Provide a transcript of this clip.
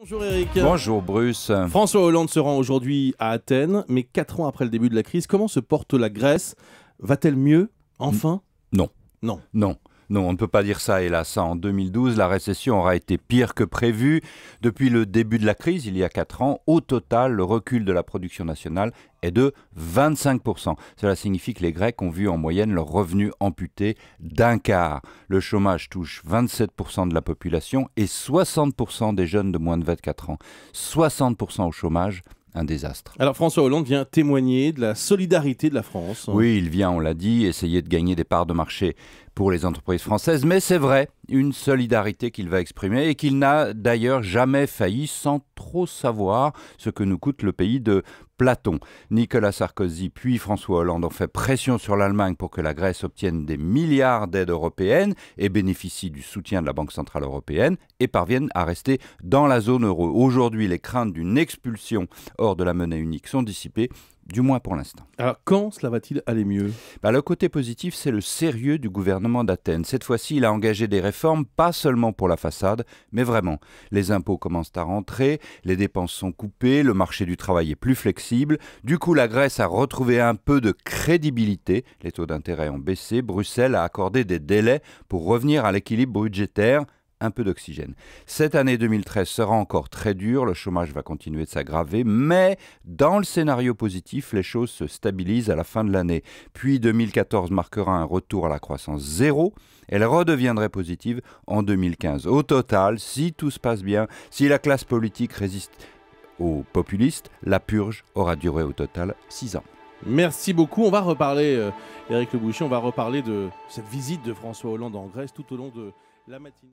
Bonjour Eric. Bonjour Bruce. François Hollande se rend aujourd'hui à Athènes, mais quatre ans après le début de la crise, comment se porte la Grèce Va-t-elle mieux, enfin Non. Non. Non. Non, on ne peut pas dire ça, hélas. Hein. En 2012, la récession aura été pire que prévu. Depuis le début de la crise, il y a 4 ans, au total, le recul de la production nationale est de 25%. Cela signifie que les Grecs ont vu en moyenne leur revenu amputé d'un quart. Le chômage touche 27% de la population et 60% des jeunes de moins de 24 ans. 60% au chômage un désastre. Alors François Hollande vient témoigner de la solidarité de la France. Oui, il vient, on l'a dit, essayer de gagner des parts de marché pour les entreprises françaises, mais c'est vrai une solidarité qu'il va exprimer et qu'il n'a d'ailleurs jamais failli sans trop savoir ce que nous coûte le pays de Platon. Nicolas Sarkozy puis François Hollande ont fait pression sur l'Allemagne pour que la Grèce obtienne des milliards d'aides européennes et bénéficie du soutien de la Banque Centrale Européenne et parvienne à rester dans la zone euro. Aujourd'hui, les craintes d'une expulsion hors de la monnaie unique sont dissipées du moins pour l'instant. Alors quand cela va-t-il aller mieux bah, Le côté positif, c'est le sérieux du gouvernement d'Athènes. Cette fois-ci, il a engagé des réformes, pas seulement pour la façade, mais vraiment. Les impôts commencent à rentrer, les dépenses sont coupées, le marché du travail est plus flexible. Du coup, la Grèce a retrouvé un peu de crédibilité, les taux d'intérêt ont baissé, Bruxelles a accordé des délais pour revenir à l'équilibre budgétaire un peu d'oxygène. Cette année 2013 sera encore très dure, le chômage va continuer de s'aggraver, mais dans le scénario positif, les choses se stabilisent à la fin de l'année. Puis 2014 marquera un retour à la croissance zéro, elle redeviendrait positive en 2015. Au total, si tout se passe bien, si la classe politique résiste aux populistes, la purge aura duré au total 6 ans. Merci beaucoup. On va reparler, Eric euh, Le on va reparler de cette visite de François Hollande en Grèce tout au long de la matinée.